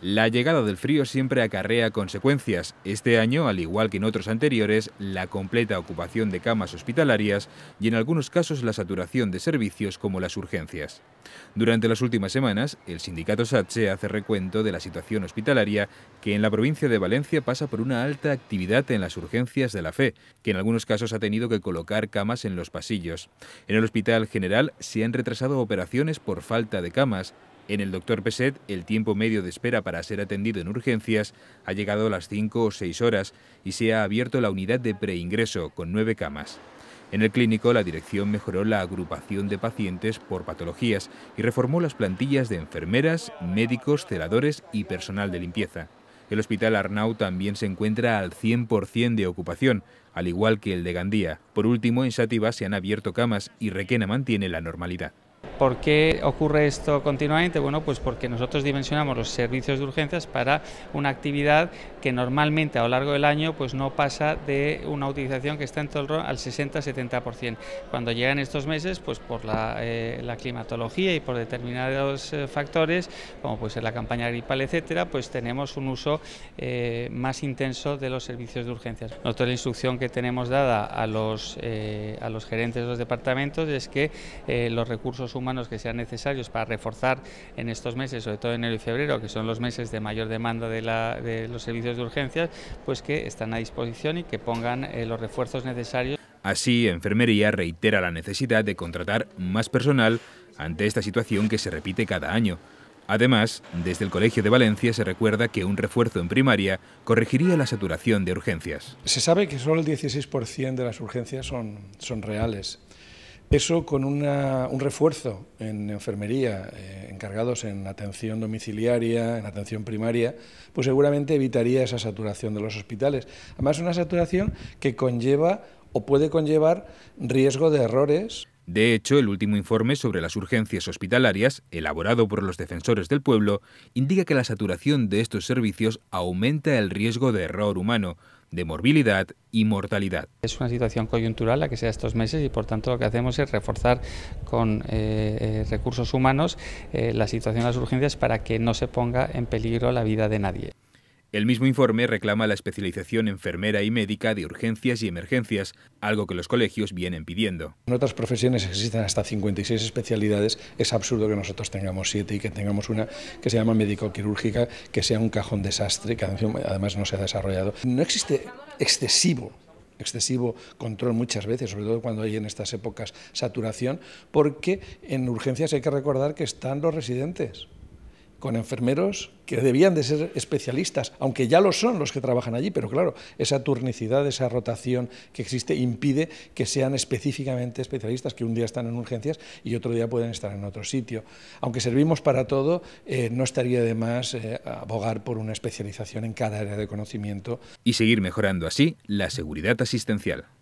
La llegada del frío siempre acarrea consecuencias. Este año, al igual que en otros anteriores, la completa ocupación de camas hospitalarias y en algunos casos la saturación de servicios como las urgencias. Durante las últimas semanas, el sindicato SACHE hace recuento de la situación hospitalaria que en la provincia de Valencia pasa por una alta actividad en las urgencias de la fe, que en algunos casos ha tenido que colocar camas en los pasillos. En el Hospital General se han retrasado operaciones por falta de camas, en el Dr. Peset, el tiempo medio de espera para ser atendido en urgencias ha llegado a las 5 o 6 horas y se ha abierto la unidad de preingreso con nueve camas. En el clínico, la dirección mejoró la agrupación de pacientes por patologías y reformó las plantillas de enfermeras, médicos, celadores y personal de limpieza. El hospital Arnau también se encuentra al 100% de ocupación, al igual que el de Gandía. Por último, en Sativa se han abierto camas y Requena mantiene la normalidad. ¿Por qué ocurre esto continuamente? Bueno, pues porque nosotros dimensionamos los servicios de urgencias para una actividad que normalmente a lo largo del año pues no pasa de una utilización que está en torno al 60-70%. Cuando llegan estos meses, pues por la, eh, climatología y por determinados eh, factores, como pues en la campaña gripal, etcétera, pues tenemos un uso eh, más intenso de los servicios de urgencias. Nosotros la instrucción que tenemos dada a los, a los gerentes de los departamentos es que los recursos humanos que sean necesarios para reforzar en estos meses, sobre todo enero y febrero, que son los meses de mayor demanda de, la, de los servicios de urgencias, pues que están a disposición y que pongan eh, los refuerzos necesarios. Así, Enfermería reitera la necesidad de contratar más personal ante esta situación que se repite cada año. Además, desde el Colegio de Valencia se recuerda que un refuerzo en primaria corregiría la saturación de urgencias. Se sabe que solo el 16% de las urgencias son, son reales eso con un refuerzo en enfermería, eh, encargados en atención domiciliaria, en atención primaria, pues seguramente evitaría esa saturación de los hospitales. Además, una saturación que conlleva o puede conllevar riesgo de errores de hecho, el último informe sobre las urgencias hospitalarias, elaborado por los defensores del pueblo, indica que la saturación de estos servicios aumenta el riesgo de error humano, de morbilidad y mortalidad. Es una situación coyuntural la que sea estos meses y por tanto lo que hacemos es reforzar con eh, eh, recursos humanos eh, la situación de las urgencias para que no se ponga en peligro la vida de nadie. El mismo informe reclama la especialización enfermera y médica de urgencias y emergencias, algo que los colegios vienen pidiendo. En otras profesiones existen hasta 56 especialidades. Es absurdo que nosotros tengamos siete y que tengamos una que se llama médico-quirúrgica, que sea un cajón desastre, que además no se ha desarrollado. No existe excesivo excesivo control muchas veces, sobre todo cuando hay en estas épocas saturación, porque en urgencias hay que recordar que están los residentes con enfermeros que debían de ser especialistas, aunque ya lo son los que trabajan allí, pero claro, esa turnicidad, esa rotación que existe impide que sean específicamente especialistas, que un día están en urgencias y otro día pueden estar en otro sitio. Aunque servimos para todo, eh, no estaría de más eh, abogar por una especialización en cada área de conocimiento. Y seguir mejorando así la seguridad asistencial.